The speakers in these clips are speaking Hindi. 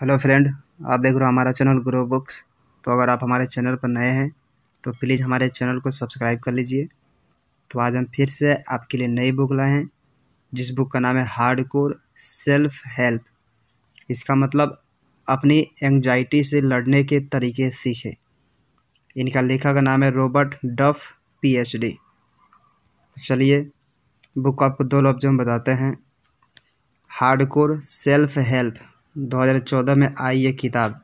हेलो फ्रेंड आप देख रहे हो हमारा चैनल ग्रो बुक्स तो अगर आप हमारे चैनल पर नए हैं तो प्लीज़ हमारे चैनल को सब्सक्राइब कर लीजिए तो आज हम फिर से आपके लिए नई बुक लाए हैं जिस बुक का नाम है हार्ड कोर सेल्फ हेल्प इसका मतलब अपनी एंजाइटी से लड़ने के तरीके सीखें इनका लेखक का नाम है रॉबर्ट डफ डी तो चलिए बुक को आपको दो लफ्जों में बताते हैं हार्डकोर सेल्फ हेल्प दो हज़ार चौदह में आई ये किताब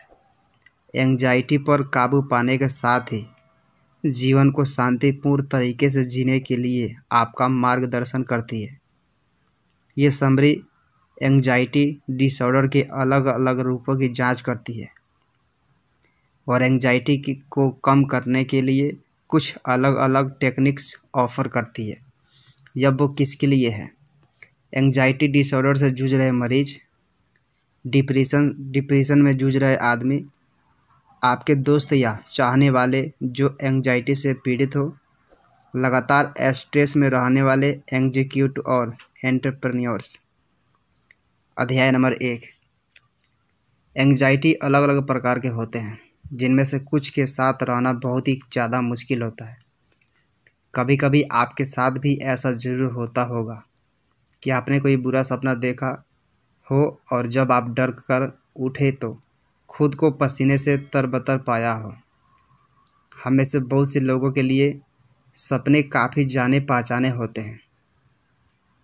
एंग्जाइटी पर काबू पाने के साथ ही जीवन को शांतिपूर्ण तरीके से जीने के लिए आपका मार्गदर्शन करती है ये समरी एंग्जाइटी डिसऑर्डर के अलग अलग रूपों की जांच करती है और एंग्जाइटी को कम करने के लिए कुछ अलग अलग टेक्निक्स ऑफर करती है यह बुक किसके लिए है एंग्जाइटी डिसऑर्डर से जूझ रहे मरीज डिप्रेशन डिप्रेशन में जूझ रहे आदमी आपके दोस्त या चाहने वाले जो एंग्जाइटी से पीड़ित हो लगातार स्ट्रेस में रहने वाले एग्जीक्यूट और एंटरप्रन्योर्स अध्याय नंबर एक एंगजाइटी अलग अलग प्रकार के होते हैं जिनमें से कुछ के साथ रहना बहुत ही ज़्यादा मुश्किल होता है कभी कभी आपके साथ भी ऐसा ज़रूर होता होगा कि आपने कोई बुरा सपना देखा हो और जब आप डर कर उठे तो खुद को पसीने से तरबतर पाया हो हमें से बहुत से लोगों के लिए सपने काफ़ी जाने पहचाने होते हैं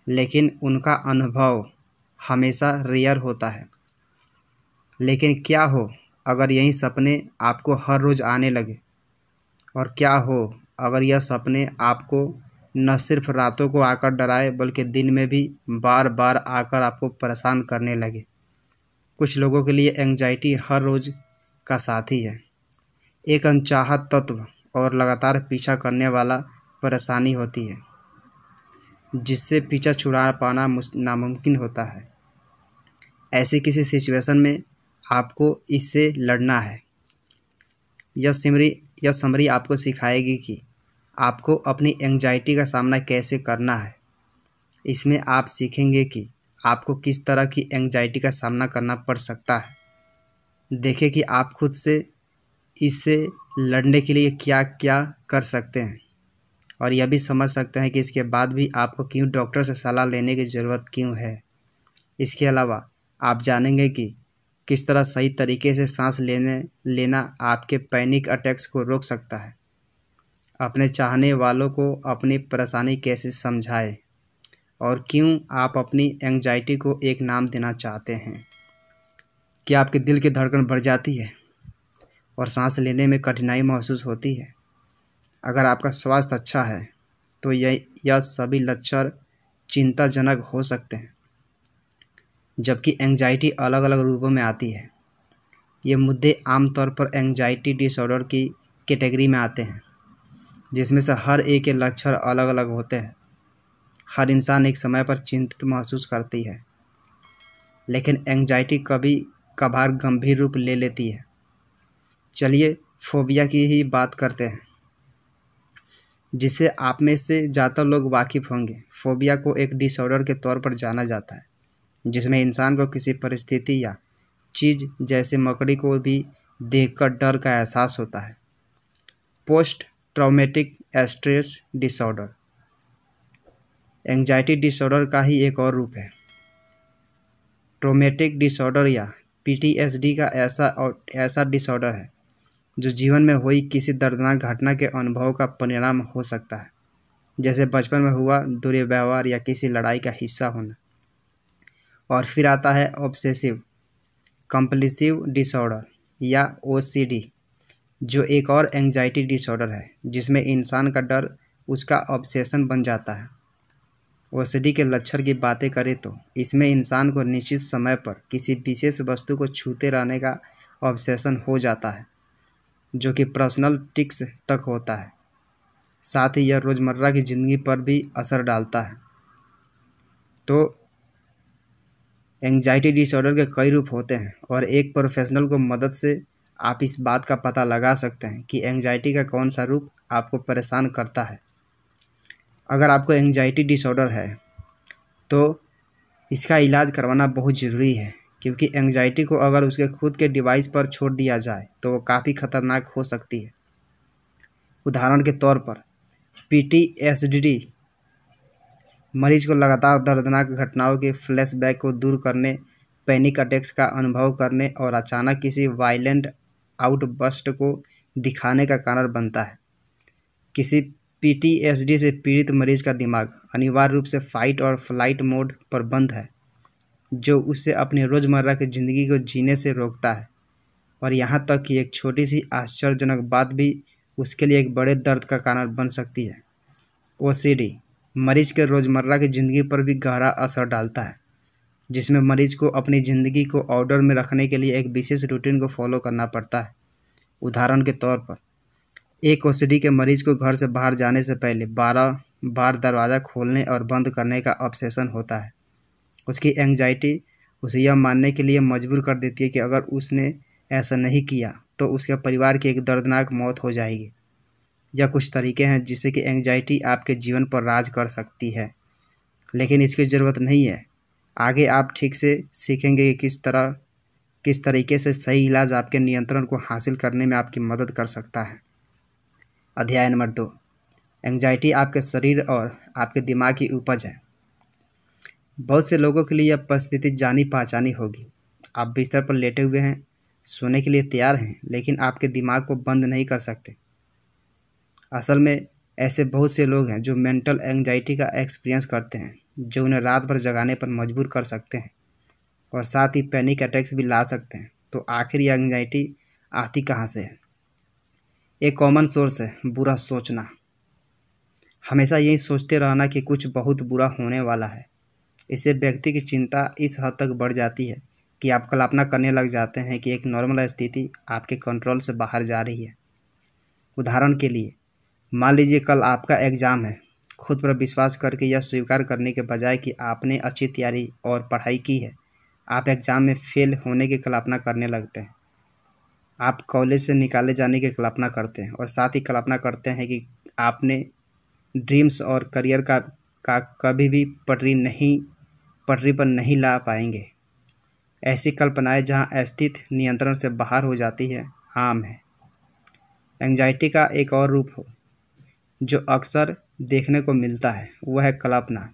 लेकिन उनका अनुभव हमेशा रेयर होता है लेकिन क्या हो अगर यही सपने आपको हर रोज़ आने लगे और क्या हो अगर यह सपने आपको न सिर्फ रातों को आकर डराए बल्कि दिन में भी बार बार आकर आपको परेशान करने लगे कुछ लोगों के लिए एंगजाइटी हर रोज़ का साथी है एक अनचाहा तत्व और लगातार पीछा करने वाला परेशानी होती है जिससे पीछा छुड़ा पाना नामुमकिन होता है ऐसी किसी सिचुएशन में आपको इससे लड़ना है यह समरी यह समरी आपको सिखाएगी कि आपको अपनी एंगजाइटी का सामना कैसे करना है इसमें आप सीखेंगे कि आपको किस तरह की एंगजाइटी का सामना करना पड़ सकता है देखें कि आप खुद से इससे लड़ने के लिए क्या क्या कर सकते हैं और यह भी समझ सकते हैं कि इसके बाद भी आपको क्यों डॉक्टर से सलाह लेने की ज़रूरत क्यों है इसके अलावा आप जानेंगे कि किस तरह सही तरीके से सांस लेने लेना आपके पैनिक अटैक्स को रोक सकता है अपने चाहने वालों को अपनी परेशानी कैसे समझाए और क्यों आप अपनी एंजाइटी को एक नाम देना चाहते हैं क्या आपके दिल की धड़कन बढ़ जाती है और सांस लेने में कठिनाई महसूस होती है अगर आपका स्वास्थ्य अच्छा है तो यह यह सभी लक्षण चिंताजनक हो सकते हैं जबकि एंजाइटी अलग अलग रूपों में आती है ये मुद्दे आमतौर पर एंजाइटी डिसऑर्डर की कैटेगरी में आते हैं जिसमें से हर एक के लक्षण अलग अलग होते हैं हर इंसान एक समय पर चिंतित महसूस करती है लेकिन एंजाइटी कभी कभार गंभीर रूप ले लेती है चलिए फोबिया की ही बात करते हैं जिसे आप में से ज़्यादातर लोग वाकिफ़ होंगे फोबिया को एक डिसऑर्डर के तौर पर जाना जाता है जिसमें इंसान को किसी परिस्थिति या चीज़ जैसे मकड़ी को भी देखकर डर का एहसास होता है post traumatic stress disorder anxiety disorder का ही एक और रूप है ट्रोमेटिक डिसऑर्डर या पीटीएसडी का ऐसा और ऐसा डिसऑर्डर है जो जीवन में हुई किसी दर्दनाक घटना के अनुभव का परिणाम हो सकता है जैसे बचपन में हुआ दुर्व्यवहार या किसी लड़ाई का हिस्सा होना और फिर आता है ऑब्सेसिव कंपलिसिव डिसऑर्डर या ओसीडी जो एक और एंजाइटी डिसऑर्डर है जिसमें इंसान का डर उसका ऑब्सेशन बन जाता है ओसडी के लक्षण की बातें करें तो इसमें इंसान को निश्चित समय पर किसी विशेष वस्तु को छूते रहने का ऑब्सेशन हो जाता है जो कि पर्सनल टिक्स तक होता है साथ ही यह रोज़मर्रा की ज़िंदगी पर भी असर डालता है तो एंजाइटी डिसऑर्डर के कई रूप होते हैं और एक प्रोफेशनल को मदद से आप इस बात का पता लगा सकते हैं कि एंगजाइटी का कौन सा रूप आपको परेशान करता है अगर आपको एंगजाइटी डिसऑर्डर है तो इसका इलाज करवाना बहुत ज़रूरी है क्योंकि एंगजाइटी को अगर उसके खुद के डिवाइस पर छोड़ दिया जाए तो वो काफ़ी खतरनाक हो सकती है उदाहरण के तौर पर पी मरीज को लगातार दर्दनाक घटनाओं के फ्लैशबैक को दूर करने पैनिक अटैक्स का अनुभव करने और अचानक किसी वायलेंट आउटबस्ट को दिखाने का कारण बनता है किसी पीटीएसडी से पीड़ित मरीज का दिमाग अनिवार्य रूप से फाइट और फ्लाइट मोड पर बंद है जो उसे अपनी रोज़मर्रा की ज़िंदगी को जीने से रोकता है और यहाँ तक कि एक छोटी सी आश्चर्यजनक बात भी उसके लिए एक बड़े दर्द का कारण बन सकती है ओ मरीज के रोज़मर्रा की ज़िंदगी पर भी गहरा असर डालता है जिसमें मरीज को अपनी ज़िंदगी को ऑर्डर में रखने के लिए एक विशेष रूटीन को फॉलो करना पड़ता है उदाहरण के तौर पर एक ओ के मरीज को घर से बाहर जाने से पहले बारह बार दरवाज़ा खोलने और बंद करने का ऑब्सेशन होता है उसकी एंग्जाइटी उसे यह मानने के लिए मजबूर कर देती है कि अगर उसने ऐसा नहीं किया तो उसके परिवार की एक दर्दनाक मौत हो जाएगी यह कुछ तरीके हैं जिससे कि एंग्जाइटी आपके जीवन पर राज कर सकती है लेकिन इसकी ज़रूरत नहीं है आगे आप ठीक से सीखेंगे कि किस तरह किस तरीके से सही इलाज आपके नियंत्रण को हासिल करने में आपकी मदद कर सकता है अध्याय नंबर दो एंगजाइटी आपके शरीर और आपके दिमाग की उपज है बहुत से लोगों के लिए यह परिस्थिति जानी पहचानी होगी आप बिस्तर पर लेटे हुए हैं सोने के लिए तैयार हैं लेकिन आपके दिमाग को बंद नहीं कर सकते असल में ऐसे बहुत से लोग हैं जो मेंटल एंगजाइटी का एक्सपीरियंस करते हैं जो उन्हें रात भर जगाने पर मजबूर कर सकते हैं और साथ ही पैनिक अटैक्स भी ला सकते हैं तो आखिर ये एंगजाइटी आती कहाँ से है एक कॉमन सोर्स है बुरा सोचना हमेशा यही सोचते रहना कि कुछ बहुत बुरा होने वाला है इससे व्यक्ति की चिंता इस हद तक बढ़ जाती है कि आप कल्पना करने लग जाते हैं कि एक नॉर्मल स्थिति आपके कंट्रोल से बाहर जा रही है उदाहरण के लिए मान लीजिए कल आपका एग्ज़ाम है खुद पर विश्वास करके यह स्वीकार करने के बजाय कि आपने अच्छी तैयारी और पढ़ाई की है आप एग्ज़ाम में फेल होने की कल्पना करने लगते हैं आप कॉलेज से निकाले जाने की कल्पना करते हैं और साथ ही कल्पना करते हैं कि आपने ड्रीम्स और करियर का का कभी भी पटरी नहीं पटरी पर नहीं ला पाएंगे ऐसी कल्पनाएं जहां अस्थित नियंत्रण से बाहर हो जाती है आम है एंजाइटी का एक और रूप हो जो अक्सर देखने को मिलता है वह है कल्पना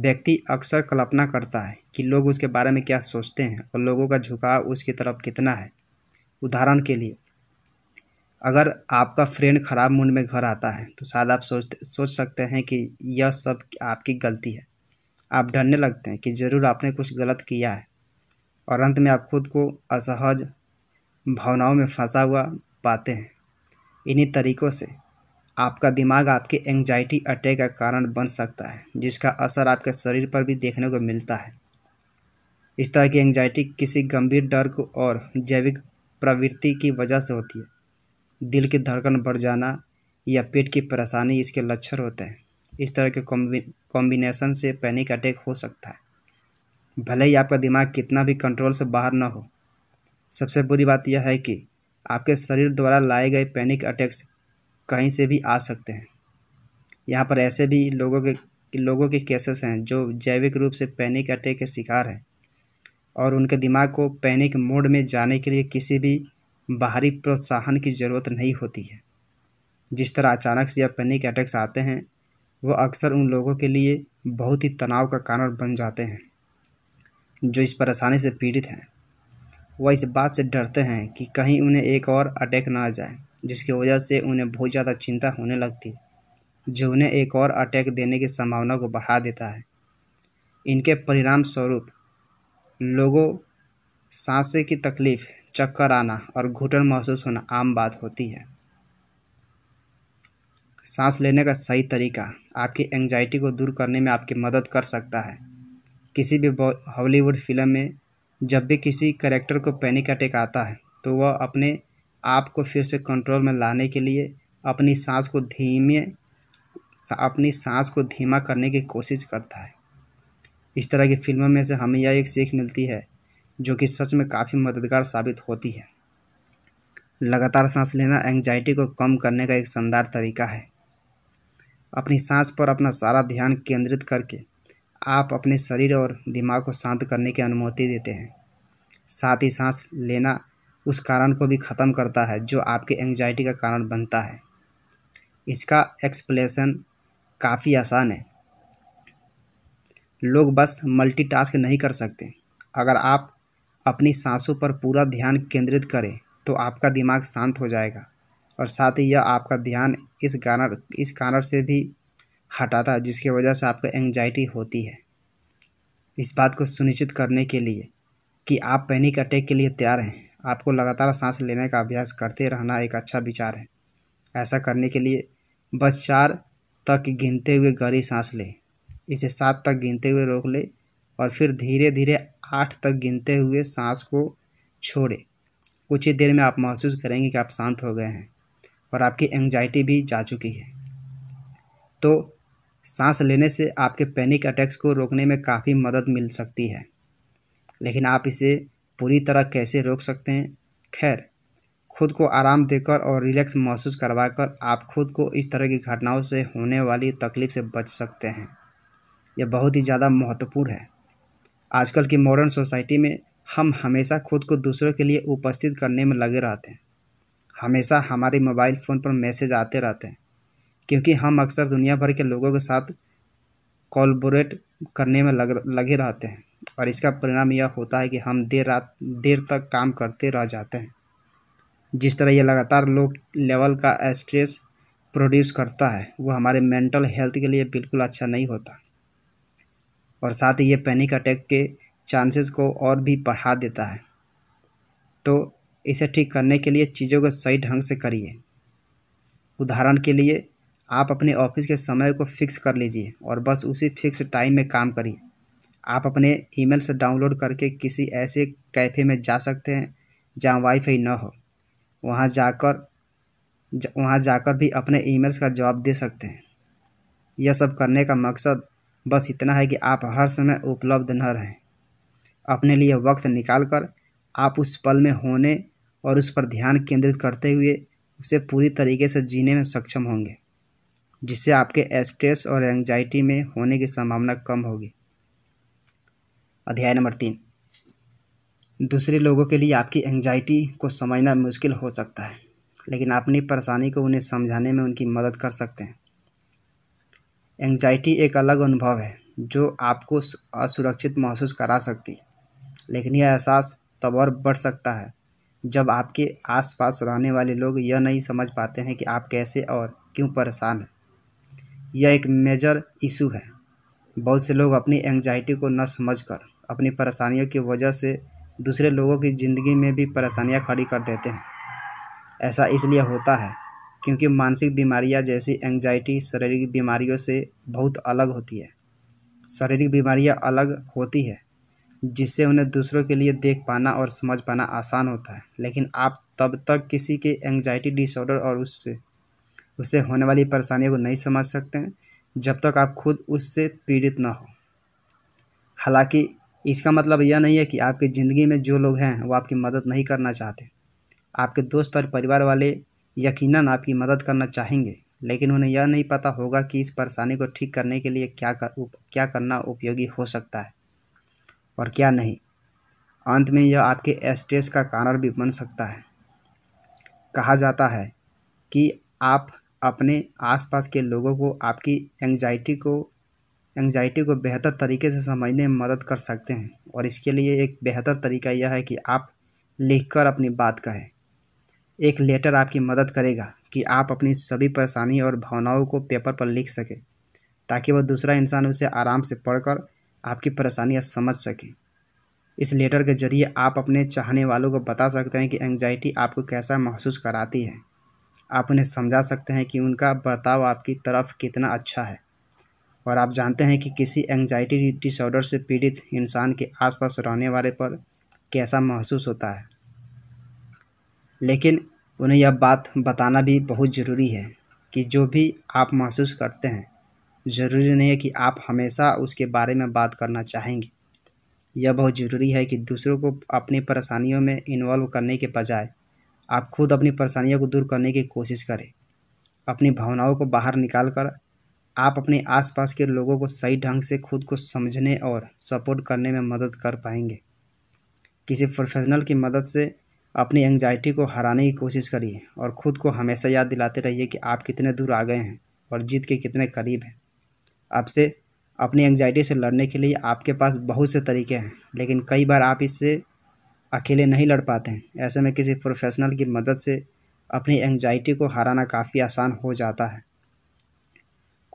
व्यक्ति अक्सर कल्पना करता है कि लोग उसके बारे में क्या सोचते हैं और लोगों का झुकाव उसकी तरफ कितना है उदाहरण के लिए अगर आपका फ्रेंड ख़राब मूड में घर आता है तो शायद आप सोच सोच सकते हैं कि यह सब आपकी गलती है आप डरने लगते हैं कि ज़रूर आपने कुछ गलत किया है और अंत में आप खुद को असहज भावनाओं में फंसा हुआ पाते हैं इन्हीं तरीक़ों से आपका दिमाग आपके एंजाइटी अटैक का कारण बन सकता है जिसका असर आपके शरीर पर भी देखने को मिलता है इस तरह की एंजाइटी किसी गंभीर डर को और जैविक प्रवृत्ति की वजह से होती है दिल की धड़कन बढ़ जाना या पेट की परेशानी इसके लक्षण होते हैं इस तरह के कॉम्बिनेशन से पैनिक अटैक हो सकता है भले ही आपका दिमाग कितना भी कंट्रोल से बाहर ना हो सबसे बुरी बात यह है कि आपके शरीर द्वारा लाए गए पैनिक अटैक्स कहीं से भी आ सकते हैं यहाँ पर ऐसे भी लोगों के लोगों के केसेस हैं जो जैविक रूप से पैनिक अटैक के शिकार हैं और उनके दिमाग को पैनिक मोड में जाने के लिए किसी भी बाहरी प्रोत्साहन की ज़रूरत नहीं होती है जिस तरह अचानक से जब पैनिक अटैक्स आते हैं वो अक्सर उन लोगों के लिए बहुत ही तनाव का कारण बन जाते हैं जो इस परेशानी से पीड़ित हैं वह इस बात से डरते हैं कि कहीं उन्हें एक और अटैक ना आ जाए जिसकी वजह से उन्हें बहुत ज़्यादा चिंता होने लगती जो उन्हें एक और अटैक देने की संभावना को बढ़ा देता है इनके परिणाम स्वरूप लोगों सांसें की तकलीफ़ चक्कर आना और घुटन महसूस होना आम बात होती है सांस लेने का सही तरीका आपकी एंजाइटी को दूर करने में आपकी मदद कर सकता है किसी भी हॉलीवुड फिल्म में जब भी किसी करेक्टर को पैनिक अटैक आता है तो वह अपने आपको फिर से कंट्रोल में लाने के लिए अपनी सांस को धीमे अपनी सांस को धीमा करने की कोशिश करता है इस तरह की फिल्मों में से हमें यह एक सीख मिलती है जो कि सच में काफ़ी मददगार साबित होती है लगातार सांस लेना एंजाइटी को कम करने का एक शानदार तरीका है अपनी सांस पर अपना सारा ध्यान केंद्रित करके आप अपने शरीर और दिमाग को शांत करने की अनुमति देते हैं साथ ही सांस लेना उस कारण को भी ख़त्म करता है जो आपकी एंग्जाइटी का कारण बनता है इसका एक्सप्लेसन काफ़ी आसान है लोग बस मल्टीटास्क नहीं कर सकते अगर आप अपनी सांसों पर पूरा ध्यान केंद्रित करें तो आपका दिमाग शांत हो जाएगा और साथ ही यह आपका ध्यान इस कारण इस कारण से भी हटाता है जिसकी वजह से आपको एंगजाइटी होती है इस बात को सुनिश्चित करने के लिए कि आप पैनिक अटैक के लिए तैयार हैं आपको लगातार सांस लेने का अभ्यास करते रहना एक अच्छा विचार है ऐसा करने के लिए बस चार तक गिनते हुए गहरी सांस लें इसे सात तक गिनते हुए रोक लें और फिर धीरे धीरे आठ तक गिनते हुए सांस को छोड़ें कुछ ही देर में आप महसूस करेंगे कि आप शांत हो गए हैं और आपकी एंगजाइटी भी जा चुकी है तो सांस लेने से आपके पैनिक अटैक्स को रोकने में काफ़ी मदद मिल सकती है लेकिन आप इसे पूरी तरह कैसे रोक सकते हैं खैर खुद को आराम देकर और रिलैक्स महसूस करवाकर आप खुद को इस तरह की घटनाओं से होने वाली तकलीफ़ से बच सकते हैं यह बहुत ही ज़्यादा महत्वपूर्ण है आजकल की मॉडर्न सोसाइटी में हम हमेशा खुद को दूसरों के लिए उपस्थित करने में लगे रहते हैं हमेशा हमारे मोबाइल फ़ोन पर मैसेज आते रहते हैं क्योंकि हम अक्सर दुनिया भर के लोगों के साथ कॉलबोरेट करने में लग लगे रहते हैं और इसका परिणाम यह होता है कि हम देर रात देर तक काम करते रह जाते हैं जिस तरह यह लगातार लो लेवल का स्ट्रेस प्रोड्यूस करता है वो हमारे मेंटल हेल्थ के लिए बिल्कुल अच्छा नहीं होता और साथ ही ये पैनिक अटैक के चांसेस को और भी बढ़ा देता है तो इसे ठीक करने के लिए चीज़ों को सही ढंग से करिए उदाहरण के लिए आप अपने ऑफिस के समय को फिक्स कर लीजिए और बस उसी फिक्स टाइम में काम करिए आप अपने ईमेल से डाउनलोड करके किसी ऐसे कैफ़े में जा सकते हैं जहाँ वाईफाई ना हो वहाँ जाकर जा, वहाँ जाकर भी अपने ईमेल्स का जवाब दे सकते हैं यह सब करने का मकसद बस इतना है कि आप हर समय उपलब्ध न रहें अपने लिए वक्त निकाल कर आप उस पल में होने और उस पर ध्यान केंद्रित करते हुए उसे पूरी तरीके से जीने में सक्षम होंगे जिससे आपके स्ट्रेस और एंजाइटी में होने की संभावना कम होगी अध्याय नंबर तीन दूसरे लोगों के लिए आपकी एंजाइटी को समझना मुश्किल हो सकता है लेकिन अपनी परेशानी को उन्हें समझाने में उनकी मदद कर सकते हैं एंजाइटी एक अलग अनुभव है जो आपको असुरक्षित महसूस करा सकती है लेकिन यह एहसास तब और बढ़ सकता है जब आपके आसपास रहने वाले लोग यह नहीं समझ पाते हैं कि आप कैसे और क्यों परेशान हैं यह एक मेजर इशू है बहुत से लोग अपनी एंजाइटी को न समझकर अपनी परेशानियों की वजह से दूसरे लोगों की ज़िंदगी में भी परेशानियाँ खड़ी कर देते हैं ऐसा इसलिए होता है क्योंकि मानसिक बीमारियां जैसी एंजाइटी शारीरिक बीमारियों से बहुत अलग होती है शारीरिक बीमारियां अलग होती है जिससे उन्हें दूसरों के लिए देख पाना और समझ पाना आसान होता है लेकिन आप तब तक किसी के एंगजाइटी डिसऑर्डर और उससे उससे होने वाली परेशानियों को नहीं समझ सकते हैं जब तक आप खुद उससे पीड़ित ना हो हालांकि इसका मतलब यह नहीं है कि आपकी ज़िंदगी में जो लोग हैं वो आपकी मदद नहीं करना चाहते आपके दोस्त और परिवार वाले यकीनन आपकी मदद करना चाहेंगे लेकिन उन्हें यह नहीं पता होगा कि इस परेशानी को ठीक करने के लिए क्या कर, क्या करना उपयोगी हो सकता है और क्या नहीं अंत में यह आपके स्ट्रेस का कारण भी बन सकता है कहा जाता है कि आप अपने आसपास के लोगों को आपकी एंजाइटी को एंगजाइटी को बेहतर तरीके से समझने में मदद कर सकते हैं और इसके लिए एक बेहतर तरीका यह है कि आप लिखकर अपनी बात कहें एक लेटर आपकी मदद करेगा कि आप अपनी सभी परेशानी और भावनाओं को पेपर पर लिख सकें ताकि वह दूसरा इंसान उसे आराम से पढ़कर आपकी परेशानियाँ समझ सकें इस लेटर के जरिए आप अपने चाहने वालों को बता सकते हैं कि एंग्जाइटी आपको कैसा महसूस कराती है आप उन्हें समझा सकते हैं कि उनका बर्ताव आपकी तरफ कितना अच्छा है और आप जानते हैं कि किसी एंजाइटी डिसऑर्डर से पीड़ित इंसान के आसपास रहने वाले पर कैसा महसूस होता है लेकिन उन्हें यह बात बताना भी बहुत ज़रूरी है कि जो भी आप महसूस करते हैं ज़रूरी नहीं है कि आप हमेशा उसके बारे में बात करना चाहेंगे यह बहुत ज़रूरी है कि दूसरों को अपनी परेशानियों में इन्वॉल्व करने के बजाय आप खुद अपनी परेशानियों को दूर करने की कोशिश करें अपनी भावनाओं को बाहर निकाल कर आप अपने आसपास के लोगों को सही ढंग से खुद को समझने और सपोर्ट करने में मदद कर पाएंगे किसी प्रोफेशनल की मदद से अपनी एंगजाइटी को हराने की कोशिश करिए और ख़ुद को हमेशा याद दिलाते रहिए कि आप कितने दूर आ गए हैं और जीत के कितने करीब हैं आपसे अपनी एंगजाइटी से लड़ने के लिए आपके पास बहुत से तरीके हैं लेकिन कई बार आप इससे अकेले नहीं लड़ पाते हैं ऐसे में किसी प्रोफेशनल की मदद से अपनी एंगजाइटी को हराना काफ़ी आसान हो जाता है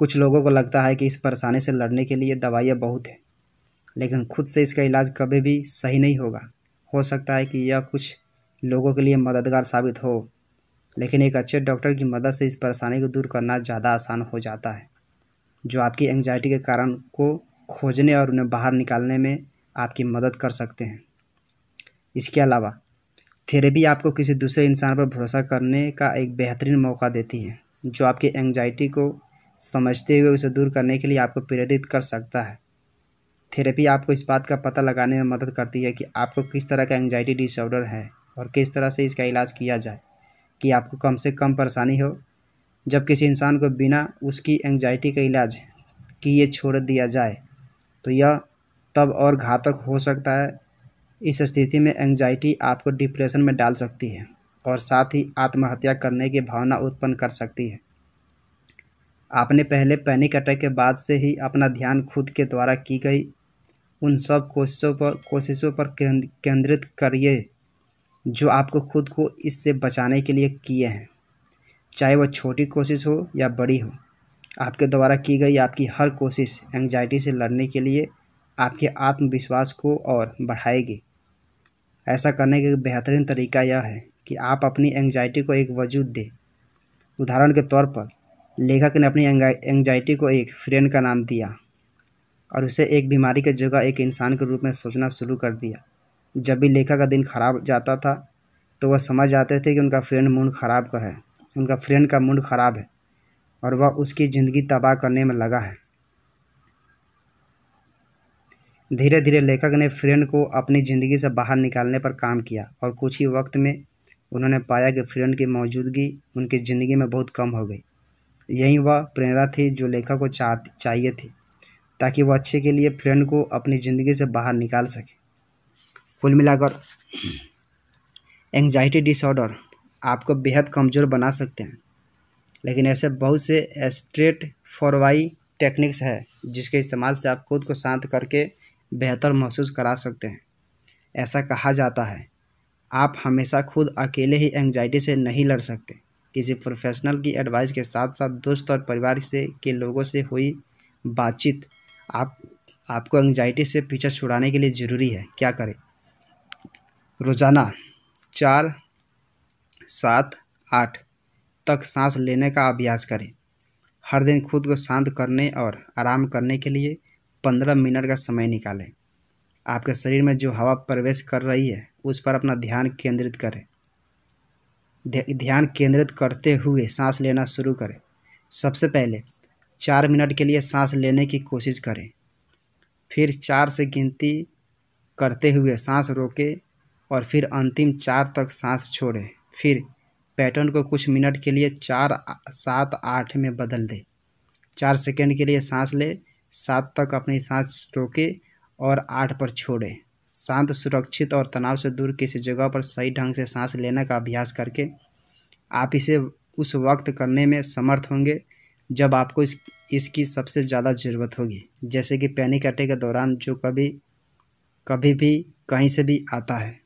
कुछ लोगों को लगता है कि इस परेशानी से लड़ने के लिए दवाइयाँ बहुत हैं लेकिन खुद से इसका इलाज कभी भी सही नहीं होगा हो सकता है कि यह कुछ लोगों के लिए मददगार साबित हो लेकिन एक अच्छे डॉक्टर की मदद से इस परेशानी को दूर करना ज़्यादा आसान हो जाता है जो आपकी एंजाइटी के कारण को खोजने और उन्हें बाहर निकालने में आपकी मदद कर सकते हैं इसके अलावा थेरेपी आपको किसी दूसरे इंसान पर भरोसा करने का एक बेहतरीन मौका देती है जो आपकी एंगजाइटी को समझते हुए उसे दूर करने के लिए आपको प्रेरित कर सकता है थेरेपी आपको इस बात का पता लगाने में मदद करती है कि आपको किस तरह का एंगजाइटी डिसऑर्डर है और किस तरह से इसका इलाज किया जाए कि आपको कम से कम परेशानी हो जब किसी इंसान को बिना उसकी एंगजाइटी का इलाज किए छोड़ दिया जाए तो यह तब और घातक हो सकता है इस स्थिति में एंगजाइटी आपको डिप्रेशन में डाल सकती है और साथ ही आत्महत्या करने की भावना उत्पन्न कर सकती है आपने पहले पैनिक अटैक के बाद से ही अपना ध्यान खुद के द्वारा की गई उन सब कोशिशों पर कोशिशों पर केंद्रित करिए जो आपको खुद को इससे बचाने के लिए किए हैं चाहे वह छोटी कोशिश हो या बड़ी हो आपके द्वारा की गई आपकी हर कोशिश एंजाइटी से लड़ने के लिए आपके आत्मविश्वास को और बढ़ाएगी ऐसा करने का बेहतरीन तरीका यह है कि आप अपनी एंजाइटी को एक वजूद दें उदाहरण के तौर पर लेखक ने अपनी एंगजाइटी को एक फ्रेंड का नाम दिया और उसे एक बीमारी के जगह एक इंसान के रूप में सोचना शुरू कर दिया जब भी लेखक का दिन खराब जाता था तो वह समझ जाते थे कि उनका फ्रेंड मूड ख़राब का है उनका फ्रेंड का मूड ख़राब है और वह उसकी ज़िंदगी तबाह करने में लगा है धीरे धीरे लेखक ने फ्रेंड को अपनी ज़िंदगी से बाहर निकालने पर काम किया और कुछ ही वक्त में उन्होंने पाया कि फ्रेंड की मौजूदगी उनकी ज़िंदगी में बहुत कम हो गई यही वह प्रेरणा थी जो लेखक को चाह चाहिए थी ताकि वह अच्छे के लिए फ्रेंड को अपनी ज़िंदगी से बाहर निकाल सके कुल मिलाकर एंजाइटी डिसऑर्डर आपको बेहद कमज़ोर बना सकते हैं लेकिन ऐसे बहुत से स्ट्रेट फॉरवाई टेक्निक्स है जिसके इस्तेमाल से आप खुद को शांत करके बेहतर महसूस करा सकते हैं ऐसा कहा जाता है आप हमेशा खुद अकेले ही एंजाइटी से नहीं लड़ सकते किसी प्रोफेशनल की एडवाइस के साथ साथ दोस्त और परिवार से के लोगों से हुई बातचीत आप आपको एंजाइटी से पीछा छुड़ाने के लिए ज़रूरी है क्या करें रोज़ाना चार सात आठ तक सांस लेने का अभ्यास करें हर दिन खुद को शांत करने और आराम करने के लिए पंद्रह मिनट का समय निकालें आपके शरीर में जो हवा प्रवेश कर रही है उस पर अपना ध्यान केंद्रित करें ध्यान केंद्रित करते हुए सांस लेना शुरू करें सबसे पहले चार मिनट के लिए सांस लेने की कोशिश करें फिर चार से गिनती करते हुए सांस रोकें और फिर अंतिम चार तक सांस छोड़ें फिर पैटर्न को कुछ मिनट के लिए चार सात आठ में बदल दें चार सेकेंड के लिए सांस लें सात तक अपनी सांस रोकें और आठ पर छोड़ें शांत सुरक्षित और तनाव से दूर किसी जगह पर सही ढंग से सांस लेने का अभ्यास करके आप इसे उस वक्त करने में समर्थ होंगे जब आपको इस इसकी सबसे ज़्यादा ज़रूरत होगी जैसे कि पैनिक अटैक के दौरान जो कभी कभी भी कहीं से भी आता है